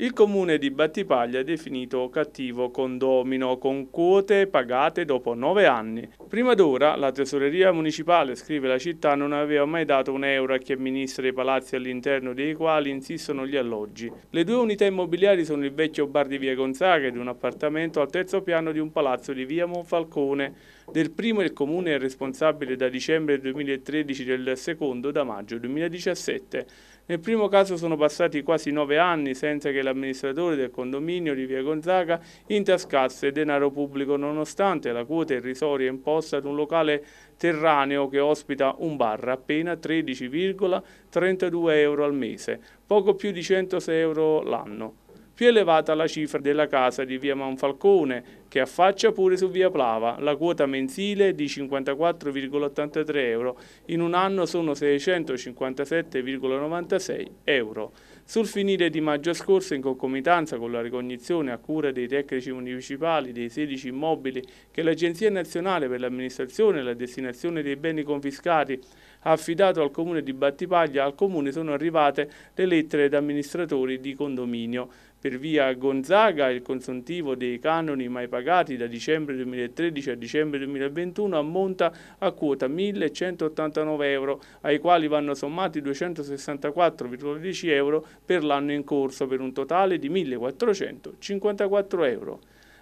Il comune di Battipaglia è definito cattivo condomino con quote pagate dopo nove anni. Prima d'ora la tesoreria municipale, scrive la città, non aveva mai dato un euro a chi amministra i palazzi all'interno dei quali insistono gli alloggi. Le due unità immobiliari sono il vecchio bar di via Gonzaga ed un appartamento al terzo piano di un palazzo di via Monfalcone. Del primo il comune è responsabile da dicembre 2013 del secondo da maggio 2017. Nel primo caso sono passati quasi nove anni senza che l'amministratore del condominio di Via Gonzaga intascasse denaro pubblico nonostante la quota irrisoria imposta ad un locale terraneo che ospita un bar appena 13,32 euro al mese, poco più di 106 euro l'anno più elevata la cifra della casa di via Manfalcone che affaccia pure su via Plava la quota mensile di 54,83 euro, in un anno sono 657,96 euro. Sul finire di maggio scorso, in concomitanza con la ricognizione a cura dei tecnici municipali dei 16 immobili che l'Agenzia Nazionale per l'Amministrazione e la Destinazione dei Beni Confiscati ha affidato al Comune di Battipaglia, al Comune sono arrivate le lettere da amministratori di condominio. Per via Gonzaga il consuntivo dei canoni mai pagati pagati da dicembre 2013 a dicembre 2021 ammonta a quota 1.189 euro, ai quali vanno sommati 264,10 euro per l'anno in corso per un totale di 1.454 euro.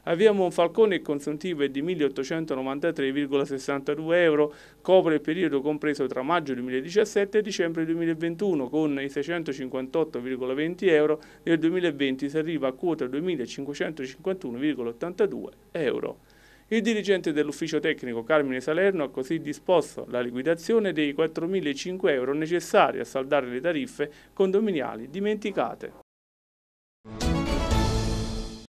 Abbiamo un falcone consuntivo di 1893,62 euro, copre il periodo compreso tra maggio 2017 e dicembre 2021 con i 658,20 euro, nel 2020 si arriva a quota 2551,82 euro. Il dirigente dell'ufficio tecnico Carmine Salerno ha così disposto la liquidazione dei 4.005 euro necessari a saldare le tariffe condominiali dimenticate.